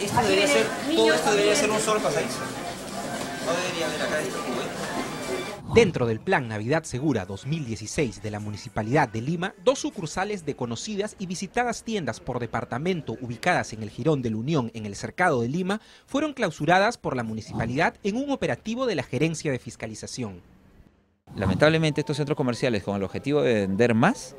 esto debería ser, un No debería haber acá este ¿eh? Dentro del Plan Navidad Segura 2016 de la Municipalidad de Lima, dos sucursales de conocidas y visitadas tiendas por departamento ubicadas en el Girón de la Unión en el Cercado de Lima fueron clausuradas por la Municipalidad en un operativo de la Gerencia de Fiscalización. Lamentablemente estos centros comerciales con el objetivo de vender más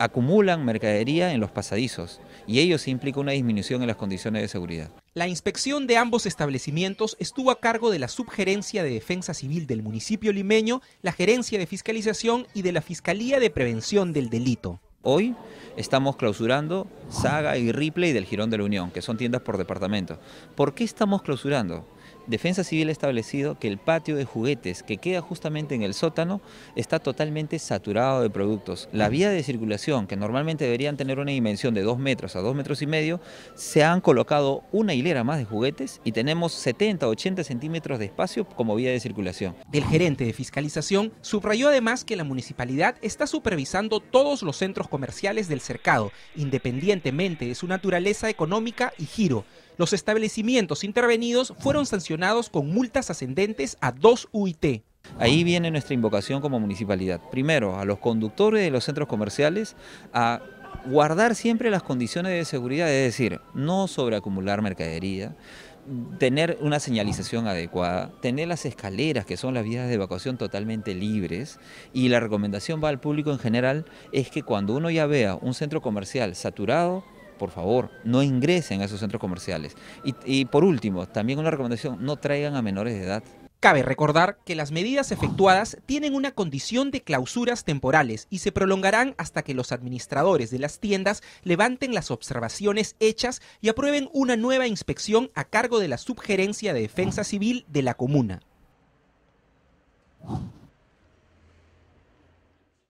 acumulan mercadería en los pasadizos y ello implica una disminución en las condiciones de seguridad. La inspección de ambos establecimientos estuvo a cargo de la Subgerencia de Defensa Civil del municipio limeño, la Gerencia de Fiscalización y de la Fiscalía de Prevención del Delito. Hoy estamos clausurando Saga y Ripley del Girón de la Unión, que son tiendas por departamento. ¿Por qué estamos clausurando? Defensa Civil ha establecido que el patio de juguetes que queda justamente en el sótano está totalmente saturado de productos. La vía de circulación, que normalmente deberían tener una dimensión de 2 metros a 2 metros y medio, se han colocado una hilera más de juguetes y tenemos 70 80 centímetros de espacio como vía de circulación. El gerente de fiscalización subrayó además que la municipalidad está supervisando todos los centros comerciales del cercado, independientemente de su naturaleza económica y giro los establecimientos intervenidos fueron sancionados con multas ascendentes a 2 UIT. Ahí viene nuestra invocación como municipalidad. Primero, a los conductores de los centros comerciales a guardar siempre las condiciones de seguridad, es decir, no sobreacumular mercadería, tener una señalización adecuada, tener las escaleras que son las vías de evacuación totalmente libres y la recomendación va al público en general es que cuando uno ya vea un centro comercial saturado, por favor, no ingresen a esos centros comerciales. Y, por último, también una recomendación, no traigan a menores de edad. Cabe recordar que las medidas efectuadas tienen una condición de clausuras temporales y se prolongarán hasta que los administradores de las tiendas levanten las observaciones hechas y aprueben una nueva inspección a cargo de la Subgerencia de Defensa Civil de la Comuna.